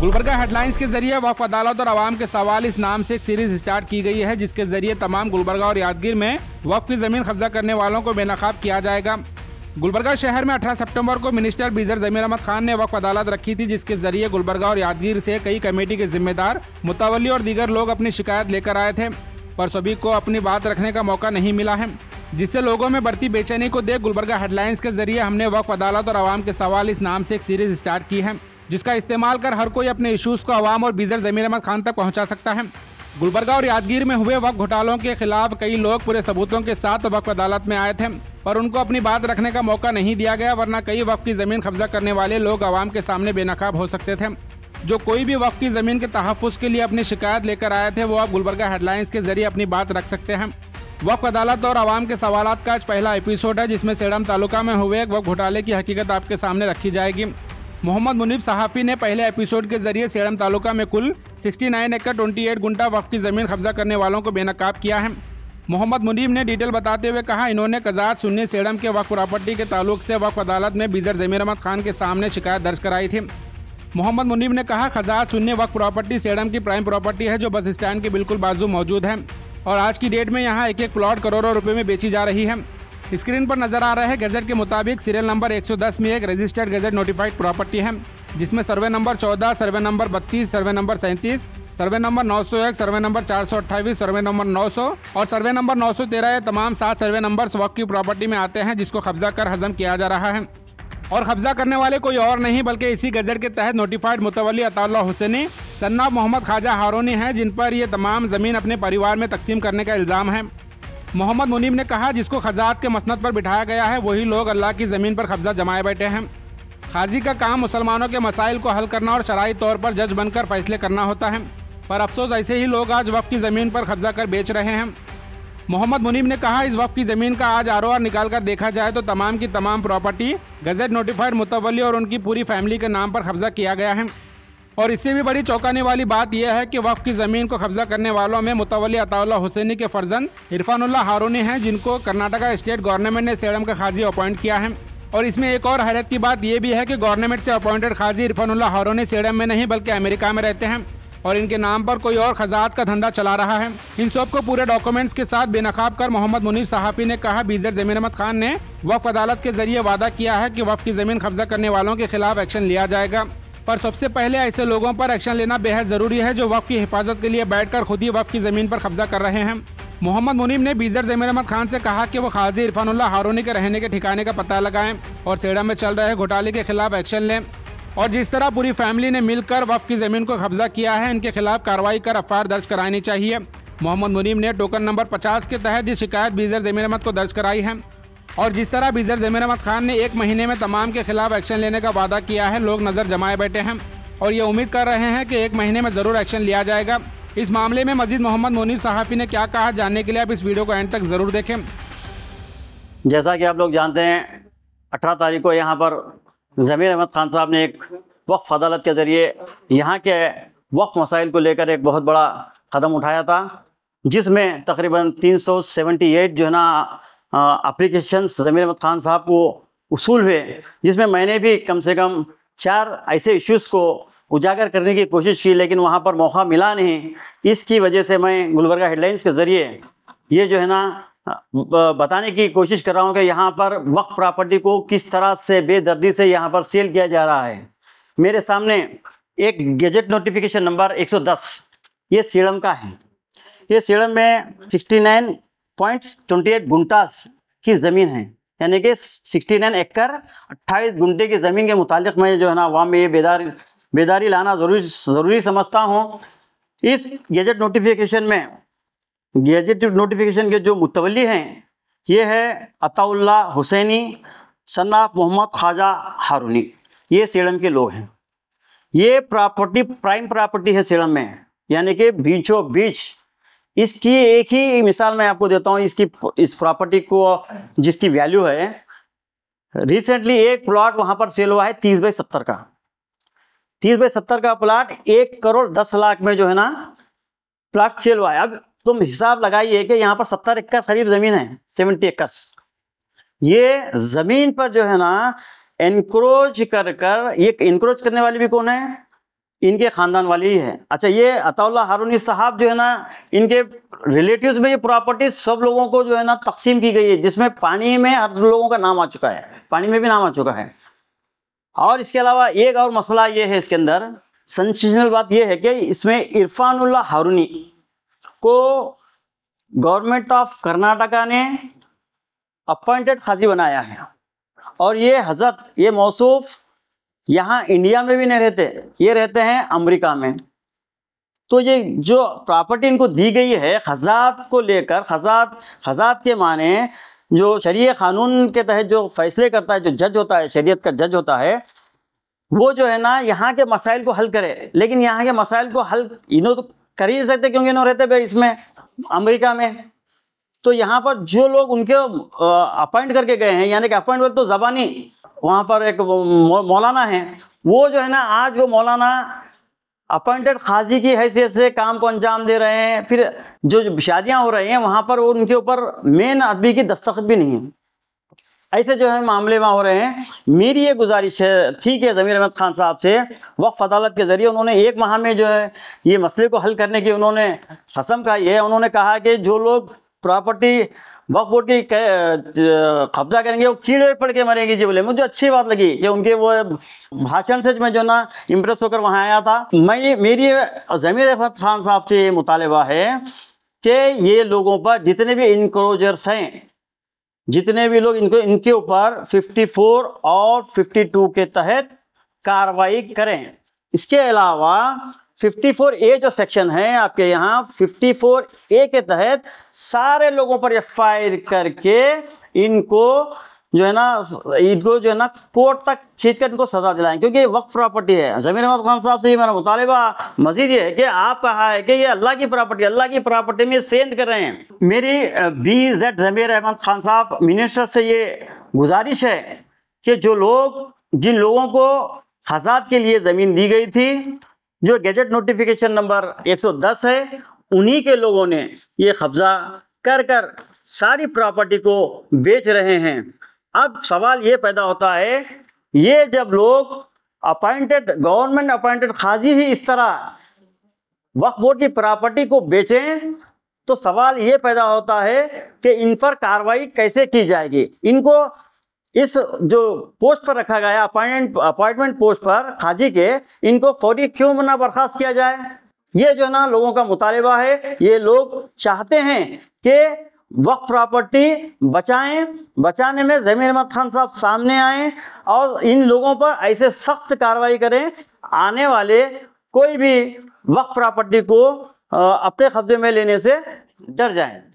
Gulbarga headlines के जरिए वक्फ अदालत और आवाम के सवाल इस नाम से एक सीरीज स्टार्ट की गई है जिसके जरिए तमाम गुलबर्गा और यादगीर में वक्फ की जमीन कब्जा करने वालों को बेनकाब किया जाएगा गुलबर्गा शहर में 18 सितंबर को मिनिस्टर बीजर जमीर अहमद खान ने वक्फ अदालत रखी थी जिसके जरिए गुलबर्गा और यादगीर से कई कमेटी के जिम्मेदार मुतवली और दीगर लोग अपनी शिकायत लेकर आए थे पर सभी को अपनी बात रखने का मौका नहीं मिला है जिससे लोगों में बढ़ती बेचैनी को देख गुलबर्गा हेडलाइंस के जरिए हमने वक्फ अदालत और आवाम के सवाल इस नाम से एक सीरीज स्टार्ट की है जिसका इस्तेमाल कर हर कोई अपने इश्यूज़ को आवाम और बीजर जमीर अहमद खान तक पहुँचा सकता है गुलबर्गा और यादगीर में हुए वक्त घोटालों के खिलाफ कई लोग पूरे सबूतों के साथ वक्त अदालत में आए थे पर उनको अपनी बात रखने का मौका नहीं दिया गया वरना कई वक्त की ज़मीन कब्जा करने वाले लोग आवाम के सामने बेनकाब हो सकते थे जो कोई भी वक्त की ज़मीन के तहफ़ के लिए अपनी शिकायत लेकर आए थे वो अब गुलबर्गा हेडलाइंस के जरिए अपनी बात रख सकते हैं वक्फ अदालत और आवाम के सवाल का आज पहला एपिसोड है जिसमें सेडम तालुका में हुए वक्त घोटाले की हकीकत आपके सामने रखी जाएगी मोहम्मद मुनीब सहाफ़ी ने पहले एपिसोड के जरिए सेलम तालुका में कुल 69 एकड़ एट गुंडा वक्फ की ज़मीन कब्जा करने वालों को बेनकाब किया है मोहम्मद मुनीब ने डिटेल बताते हुए कहा इन्होंने कजात सुन्नी सेलम के वक्फ प्रॉपर्टी के ताल्लुक से वक्फ अदालत में बीजर जमीर अहमद खान के सामने शिकायत दर्ज कराई थी मोहम्मद मुनीब ने कहा खजात सुन्नी वक्फ प्रॉपर्टी सेडम की प्राइम प्रॉपर्टी है जो बस स्टैंड के बिल्कुल बाजू मौजूद है और आज की डेट में यहाँ एक एक प्लॉट करोड़ों रुपये में बेची जा रही है स्क्रीन पर नजर आ रहा है गजट के मुताबिक सीरियल नंबर 110 में एक रजिस्टर्ड गजट नोटिफाइड प्रॉपर्टी है जिसमें survey number 14, survey number 32, survey number सैंतीस survey number 901, survey number 428, survey number 900 और सर्वे नंबर 913 तेरह तमाम सात सर्वे नंबर वक्त की प्रॉपर्टी में आते हैं जिसको कब्जा कर हजम किया जा रहा है और कब्जा करने वाले कोई और नहीं बल्कि इसी गजट के तहत नोटिफाइड मुतवली अताल्ला हुसैनी सन्ना मोहम्मद खाजा हारोनी हैं जिन पर ये तमाम ज़मीन अपने परिवार में तकसीम करने का इल्ज़ाम है मोहम्मद मुनीम ने कहा जिसको खजात के मसनत पर बिठाया गया है वही लोग अल्लाह की ज़मीन पर कब्जा जमाए बैठे हैं खाजी का काम मुसलमानों के मसाइल को हल करना और शराय तौर पर जज बनकर फैसले करना होता है पर अफसोस ऐसे ही लोग आज वफ की ज़मीन पर कब्जा कर बेच रहे हैं मोहम्मद मुनीम ने कहा इस वफ की ज़मीन का आज आर निकाल कर देखा जाए तो तमाम की तमाम प्रॉपर्टी गज़ेट नोटिफाइड मुतवली और उनकी पूरी फैमिली के नाम पर कब्जा किया गया है और इससे भी बड़ी चौंकाने वाली बात यह है कि वक्फ की ज़मीन को कब्जा करने वालों में मुतवली अताउल्ला हुसैनी के फर्जन इरफानुल्ला हारूनी हैं जिनको कर्नाटका स्टेट गवर्नमेंट ने सेडम का खाजी अपॉइंट किया है और इसमें एक और हैरत की बात यह भी है कि गवर्नमेंट से अपॉइंटेड खाजी इरफानुल्ला हारूनी सेडम में नहीं बल्कि अमेरिका में रहते हैं और इनके नाम पर कोई और खजात का धंधा चला रहा है इन सब को पूरे डॉक्यूमेंट्स के साथ बेनकाब कर मोहम्मद मुनीफ साहबी ने कहा बीजर जमीन अहमद खान ने वक्फ अदालत के जरिए वादा किया है कि वक्फ की जमीन कब्जा करने वालों के खिलाफ एक्शन लिया जाएगा पर सबसे पहले ऐसे लोगों पर एक्शन लेना बेहद जरूरी है जो वक्त की हिफाजत के लिए बैठकर खुद ही वक्त की जमीन पर कब्जा कर रहे हैं मोहम्मद मुनीम ने बीजर जमीर अहमद खान से कहा कि वो खाजी इरफानुल्ला हारोनी के रहने के ठिकाने का पता लगाएं और सेड़ा में चल रहे घोटाले के खिलाफ एक्शन लें और जिस तरह पूरी फैमिली ने मिलकर वफ की जमीन को कब्जा किया है इनके खिलाफ कार्रवाई कर एफ दर्ज करानी चाहिए मोहम्मद मुनीम ने टोकन नंबर पचास के तहत ये शिकायत बीजर जमीर अहमद को दर्ज कराई है और जिस तरह बीजर जमीर अहमद खान ने एक महीने में तमाम के खिलाफ एक्शन लेने का वादा किया है लोग नज़र जमाए बैठे हैं और ये उम्मीद कर रहे हैं कि एक महीने में ज़रूर एक्शन लिया जाएगा इस मामले में मजीद मोहम्मद मोनिफ सहाफ़ी ने क्या कहा जानने के लिए आप इस वीडियो को एंड तक ज़रूर देखें जैसा कि आप लोग जानते हैं अठारह तारीख को यहाँ पर जमीर अहमद खान साहब ने एक वक्फ अदालत के ज़रिए यहाँ के वक्फ मसाइल को लेकर एक बहुत बड़ा कदम उठाया था जिसमें तकरीबन 378 जो है ना अप्लीकेशन ज़मीर अहमद ख़ान साहब को उसूल हुए जिसमें मैंने भी कम से कम चार ऐसे इश्यूज़ को उजागर करने की कोशिश की लेकिन वहाँ पर मौका मिला नहीं इसकी वजह से मैं गुलबर्गा हेडलाइंस के ज़रिए ये जो है ना बताने की कोशिश कर रहा हूँ कि यहाँ पर वक्त प्रॉपर्टी को किस तरह से बेदर्दी से यहाँ पर सेल किया जा रहा है मेरे सामने एक गेजेट नोटिफिकेशन नंबर 110 ये सीड़म का है ये सीड़म में 69 पॉइंट ट्वेंटी एट घंटास की ज़मीन है यानी कि सिक्सटी नाइन एकड़ अट्ठाईस घंटे की ज़मीन के मुतालिक मैं जो है ना वहाँ में ये बेदार बेदारी लाना ज़रूरी ज़रूरी समझता हूँ इस गजट नोटिफिकेशन में गजट नोटिफिकेशन के जो मुतवली हैं ये है अताउल्ला हुसैनी सन्नाफ मोहम्मद ख्वाजा हारूनी ये सेलम के लोग हैं ये प्रॉपर्टी प्राइम प्रॉपर्टी है सेलम में यानी कि बीचों बीच इसकी एक ही मिसाल मैं आपको देता हूं इसकी इस प्रॉपर्टी को जिसकी वैल्यू है रिसेंटली एक प्लॉट वहां पर सेल हुआ है तीस बाई सत्तर का तीस बाई सत्तर का प्लाट एक करोड़ दस लाख में जो है ना प्लाट सेल हुआ है अब तुम हिसाब लगाइए कि यहाँ पर सत्तर एकड़ करीब जमीन है सेवेंटी एकर्स ये जमीन पर जो है ना एनक्रोच कर कर ये इनक्रोच करने वाली भी कौन है इनके ख़ानदान वाले ही है अच्छा ये अताउल्ला हारूनी साहब जो है ना इनके रिलेटिव्स में ये प्रॉपर्टी सब लोगों को जो है ना तकसीम की गई है जिसमें पानी में हर लोगों का नाम आ चुका है पानी में भी नाम आ चुका है और इसके अलावा एक और मसला ये है इसके अंदर सेंसेशनल बात यह है कि इसमें इरफानुल्ला हारूनी को गवर्नमेंट ऑफ कर्नाटका ने अपॉइंटेड खाजी बनाया है और ये हजरत ये मौसूफ़ यहाँ इंडिया में भी नहीं रहते ये रहते हैं अमेरिका में तो ये जो प्रॉपर्टी इनको दी गई है खजात को लेकर खजात खजात के माने जो शरीय कानून के तहत जो फैसले करता है जो जज होता है शरीयत का जज होता है वो जो है ना यहाँ के मसाइल को हल करे लेकिन यहाँ के मसाइल को हल इन्हों तो कर ही सकते क्योंकि इन्हों रहते भाई इसमें अमेरिका में तो यहाँ पर जो लोग उनके अपॉइंट करके गए हैं यानी कि अपॉइंट तो जबानी वहाँ पर एक मौलाना है वो जो है ना आज वो मौलाना अपॉइंटेड खाजी की हैसियत से काम को अंजाम दे रहे हैं फिर जो शादियाँ हो रही हैं वहाँ पर उनके ऊपर मेन आदमी की दस्तखत भी नहीं है ऐसे जो है मामले वहाँ हो रहे हैं मेरी ये गुजारिश है ठीक है ज़मीर अहमद खान साहब से वक्फ अदालत के ज़रिए उन्होंने एक माह में जो है ये मसले को हल करने की उन्होंने कसम कहा है उन्होंने कहा कि जो लोग प्रॉपर्टी वक्फ बोर्ड की कब्जा करेंगे वो कीड़े पड़ के मरेंगे जी बोले मुझे अच्छी बात लगी कि उनके वो भाषण से मैं जो ना इम्प्रेस होकर वहाँ आया था मैं मेरी ज़मीर अहमद खान साहब से ये मुतालबा है कि ये लोगों पर जितने भी इनक्रोजर्स हैं जितने भी लोग इनको इनके ऊपर 54 और 52 के तहत कार्रवाई करें इसके अलावा 54 ए जो सेक्शन है आपके यहाँ 54 ए के तहत सारे लोगों पर आई आर करके इनको जो है ना इनको जो है ना कोर्ट तक खींचकर इनको सजा दिलाएं क्योंकि वक्त प्रॉपर्टी है जमीर अहमद खान साहब से ये मेरा मुतालबा मजीद ये है कि आप कहा है कि ये अल्लाह की प्रॉपर्टी अल्लाह की प्रॉपर्टी में सेंध कर रहे हैं मेरी B Z Zameer Ahmed Khan sahab minister से ये गुजारिश है कि जो लोग जिन लोगों को खजात के लिए ज़मीन दी गई थी जो गैजेट नोटिफिकेशन नंबर 110 है उन्हीं के लोगों ने ये कब्जा कर कर सारी प्रॉपर्टी को बेच रहे हैं अब सवाल ये पैदा होता है ये जब लोग अपॉइंटेड गवर्नमेंट अपॉइंटेड खाजी ही इस तरह वक्फ बोर्ड की प्रॉपर्टी को बेचें तो सवाल ये पैदा होता है कि इन पर कार्रवाई कैसे की जाएगी इनको इस जो पोस्ट पर रखा गया अपॉइंटमेंट अपॉइंटमेंट पोस्ट पर खाजी के इनको फौरी क्यों ना बर्खास्त किया जाए ये जो है ना लोगों का मुतालबा है ये लोग चाहते हैं कि वक्त प्रॉपर्टी बचाएं बचाने में जमीर अहमद खान साहब सामने आए और इन लोगों पर ऐसे सख्त कार्रवाई करें आने वाले कोई भी वक्त प्रॉपर्टी को अपने कब्जे में लेने से डर जाएं